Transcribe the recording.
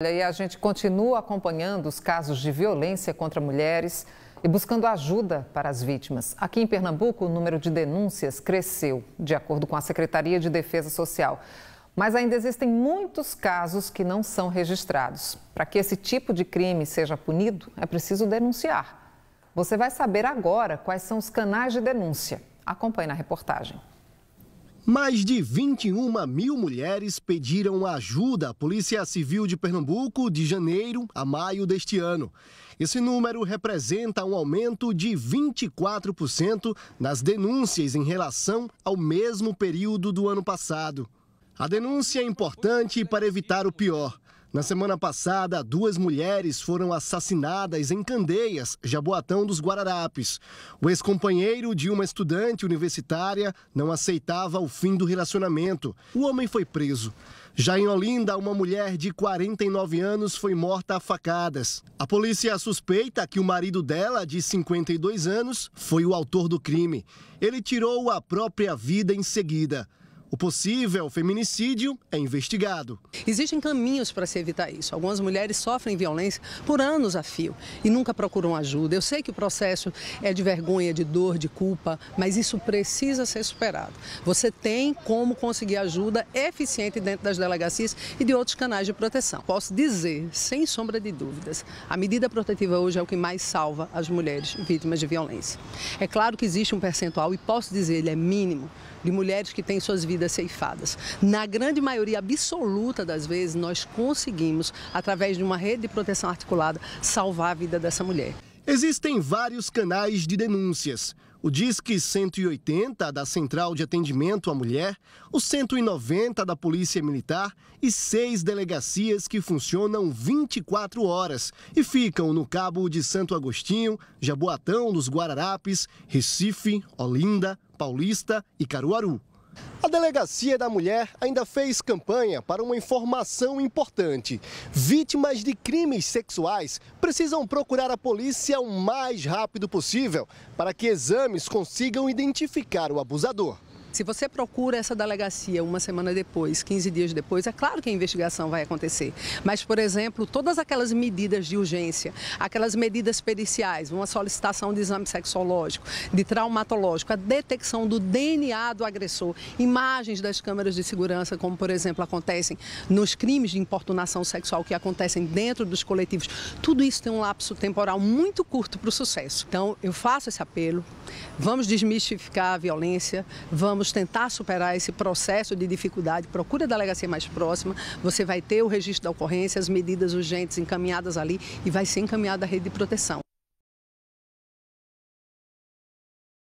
E a gente continua acompanhando os casos de violência contra mulheres e buscando ajuda para as vítimas. Aqui em Pernambuco, o número de denúncias cresceu, de acordo com a Secretaria de Defesa Social. Mas ainda existem muitos casos que não são registrados. Para que esse tipo de crime seja punido, é preciso denunciar. Você vai saber agora quais são os canais de denúncia. Acompanhe na reportagem. Mais de 21 mil mulheres pediram ajuda à Polícia Civil de Pernambuco de janeiro a maio deste ano. Esse número representa um aumento de 24% nas denúncias em relação ao mesmo período do ano passado. A denúncia é importante para evitar o pior. Na semana passada, duas mulheres foram assassinadas em Candeias, Jaboatão dos Guararapes. O ex-companheiro de uma estudante universitária não aceitava o fim do relacionamento. O homem foi preso. Já em Olinda, uma mulher de 49 anos foi morta a facadas. A polícia suspeita que o marido dela, de 52 anos, foi o autor do crime. Ele tirou a própria vida em seguida. O possível feminicídio é investigado. Existem caminhos para se evitar isso. Algumas mulheres sofrem violência por anos a fio e nunca procuram ajuda. Eu sei que o processo é de vergonha, de dor, de culpa, mas isso precisa ser superado. Você tem como conseguir ajuda eficiente dentro das delegacias e de outros canais de proteção. Posso dizer, sem sombra de dúvidas, a medida protetiva hoje é o que mais salva as mulheres vítimas de violência. É claro que existe um percentual, e posso dizer, ele é mínimo, de mulheres que têm suas vidas vidas ceifadas. Na grande maioria absoluta das vezes, nós conseguimos, através de uma rede de proteção articulada, salvar a vida dessa mulher. Existem vários canais de denúncias. O Disque 180 da Central de Atendimento à Mulher, o 190 da Polícia Militar e seis delegacias que funcionam 24 horas e ficam no Cabo de Santo Agostinho, Jaboatão dos Guararapes, Recife, Olinda, Paulista e Caruaru. A Delegacia da Mulher ainda fez campanha para uma informação importante. Vítimas de crimes sexuais precisam procurar a polícia o mais rápido possível para que exames consigam identificar o abusador. Se você procura essa delegacia uma semana depois, 15 dias depois, é claro que a investigação vai acontecer. Mas, por exemplo, todas aquelas medidas de urgência, aquelas medidas periciais, uma solicitação de exame sexológico, de traumatológico, a detecção do DNA do agressor, imagens das câmeras de segurança, como, por exemplo, acontecem nos crimes de importunação sexual que acontecem dentro dos coletivos, tudo isso tem um lapso temporal muito curto para o sucesso. Então, eu faço esse apelo, vamos desmistificar a violência, vamos vamos tentar superar esse processo de dificuldade. Procure a delegacia mais próxima, você vai ter o registro da ocorrência, as medidas urgentes encaminhadas ali e vai ser encaminhada a rede de proteção.